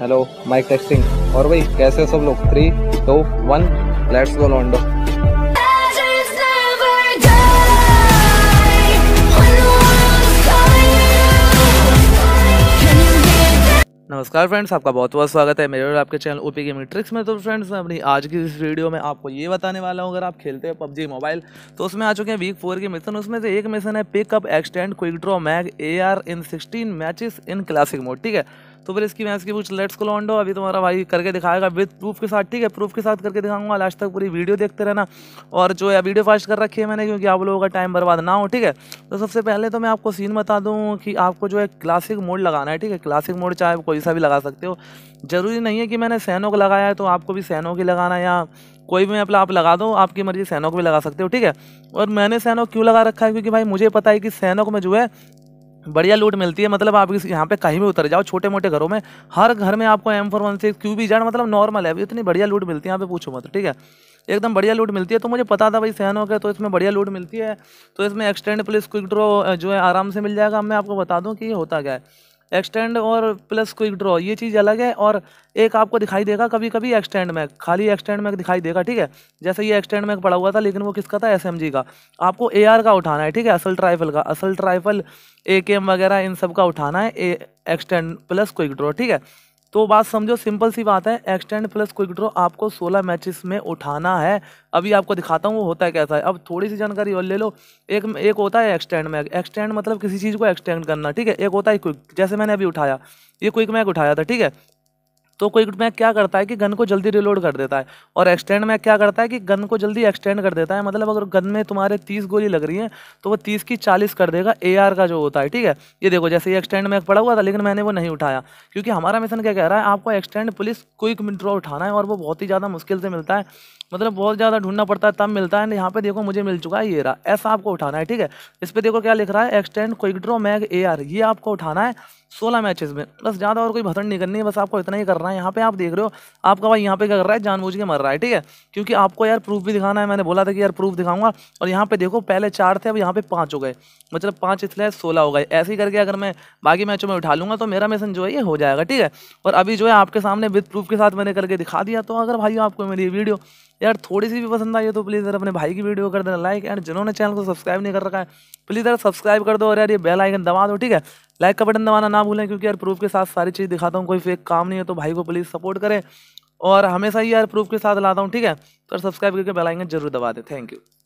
hello mic testing और भाई कैसे सब लोग three two one let's go लॉन्डो नमस्कार फ्रेंड्स आपका बहुत बहुत स्वागत है मेरे और आपके चैनल ओपी गेमिंग ट्रिक्स में तो फ्रेंड्स मैं अपनी आज की इस वीडियो में आपको ये बताने वाला हूँ अगर आप खेलते हैं पबजी मोबाइल तो उसमें आ चुके हैं वीक फोर के मिशन उसमें से एक मिशन है pickup extend quick draw mag a in sixteen matches in classic mode ठीक है तो फिर इसकी मैं इसकी पूछ लेट्स को लॉन्डो अभी तुम्हारा भाई करके दिखाएगा विद प्रूफ के साथ ठीक है प्रूफ के साथ करके दिखाऊंगा लास्ट तक पूरी वीडियो देखते रहना और जो है वीडियो फास्ट कर रखी है मैंने क्योंकि आप लोगों का टाइम बर्बाद ना हो ठीक है तो सबसे पहले तो मैं आपको सीन बता दूँ कि आपको जो है क्लासिक मोड लगाना है ठीक है क्लासिक मोड चाहे कोई सा भी लगा सकते हो ज़रूरी नहीं है कि मैंने सैनो को लगाया है तो आपको भी सैनो की लगाना या कोई भी मतलब आप लगा दो आपकी मर्ज़ी को भी लगा सकते हो ठीक है और मैंने सैनों क्यों लगा रखा है क्योंकि भाई मुझे पता है कि सैनों में जो है बढ़िया लूट मिलती है मतलब आप इस यहाँ पे कहीं भी उतर जाओ छोटे मोटे घरों में हर घर में आपको M four one six Q B जान मतलब नॉर्मल है इतनी बढ़िया लूट मिलती है यहाँ पे पूछो मत ठीक है एकदम बढ़िया लूट मिलती है तो मुझे पता था भाई सहन हो गया तो इसमें बढ़िया लूट मिलती है तो इसमें एक्सटेंड प्लस क्विक ड्रो जो है आराम से मिल जाएगा मैं आपको बता दूँ कि ये होता क्या है एक्सटेंड और प्लस क्विक ड्रॉ ये चीज़ अलग है और एक आपको दिखाई देगा कभी कभी एक्सटेंड मैक खाली एक्सटेंड मैक दिखाई देगा ठीक है जैसे ये एक्सटेंड मैक पड़ा हुआ था लेकिन वो किसका था एस का आपको ए का उठाना है ठीक है असल ट्राइफल का असल ट्राइफल ए वगैरह इन सब का उठाना है एक्सटेंड प्लस क्विक ड्रॉ ठीक है तो बात समझो सिंपल सी बात है एक्सटेंड प्लस क्विक ड्रॉ आपको 16 मैचेस में उठाना है अभी आपको दिखाता हूँ वो होता है कैसा है अब थोड़ी सी जानकारी और ले लो एक एक होता है एक्सटेंड मैग एक्सटेंड मतलब किसी चीज़ को एक्सटेंड करना ठीक है एक होता है क्विक जैसे मैंने अभी उठाया ये क्विक मैग उठाया था ठीक है तो क्विक मैक क्या करता है कि गन को जल्दी रिलोड कर देता है और एक्सटेंड मैक क्या करता है कि गन को जल्दी एक्सटेंड कर देता है मतलब अगर गन में तुम्हारे तीस गोली लग रही है तो वो तीस की चालीस कर देगा ए का जो होता है ठीक है ये देखो जैसे ये एक्सटेंड मैक पड़ा हुआ था लेकिन मैंने वो नहीं उठाया क्योंकि हमारा मिशन क्या कह रहा है आपको एक्सटेंड पुलिस क्विक विड्रॉ उठाना है और वो बहुत ही ज़्यादा मुश्किल से मिलता है मतलब बहुत ज़्यादा ढूंढना पड़ता है तब मिलता है यहाँ पे देखो मुझे मिल चुका है ये रहा ऐसा आपको उठाना है ठीक है इस पर देखो क्या लिख रहा है extend quick draw mag a ये आपको उठाना है सोलह मैचेस में बस ज़्यादा और कोई भसन नहीं करनी है बस आपको इतना ही करना रहा है यहाँ पे आप देख रहे हो आपका भाई यहाँ पे क्या कर रहा है जानबूझ के मर रहा है ठीक है क्योंकि आपको यार प्रूफ भी दिखाना है मैंने बोला था कि यार प्रूफ दिखाऊंगा और यहाँ पे देखो पहले चार थे अब यहाँ पे पाँच हो गए मतलब पाँच इसलिए सोलह हो गए ऐसे ही करके अगर मैं बाकी मैचों में उठा लूँगा तो मेरा मिशन जो है ये हो जाएगा ठीक है और अभी जो है आपके सामने विद प्रूफ के साथ मैंने करके दिखा दिया तो अगर भाई आपको मेरी वीडियो यार थोड़ी सी भी पसंद आई है तो प्लीज़ यार अपने भाई की वीडियो कर देना लाइक एंड जिन्होंने चैनल को सब्सक्राइब नहीं कर रखा है प्लीज़ यार सब्सक्राइब कर दो और यार ये बेल आइकन दबा दो ठीक है लाइक का बटन दबाना ना भूलें क्योंकि यार प्रूफ के साथ सारी चीज़ दिखाता हूँ कोई फेक काम नहीं है तो भाई को प्लीज़ सपोर्ट करें और हमेशा ही यार प्रूफ के साथ लाता हूँ ठीक है तो सब्सक्राइब करके बेल आइकन जरूर दबा दें थैंक यू